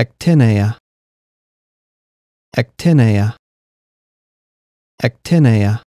actinea actinea actinea